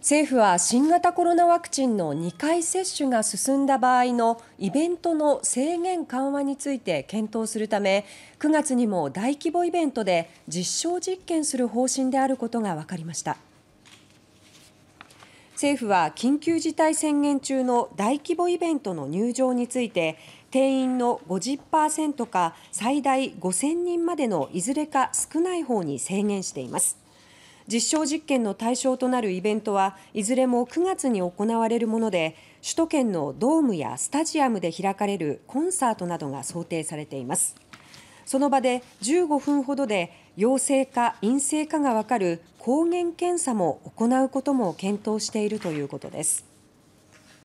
政府は新型コロナワクチンの2回接種が進んだ場合のイベントの制限緩和について検討するため9月にも大規模イベントで実証実験する方針であることが分かりました政府は緊急事態宣言中の大規模イベントの入場について定員の50%か最大5000人までのいずれか少ない方に制限しています。実証実験の対象となるイベントはいずれも9月に行われるもので首都圏のドームやスタジアムで開かれるコンサートなどが想定されています。その場で15分ほどで陽性か陰性かがわかる抗原検査も行うことも検討しているということです。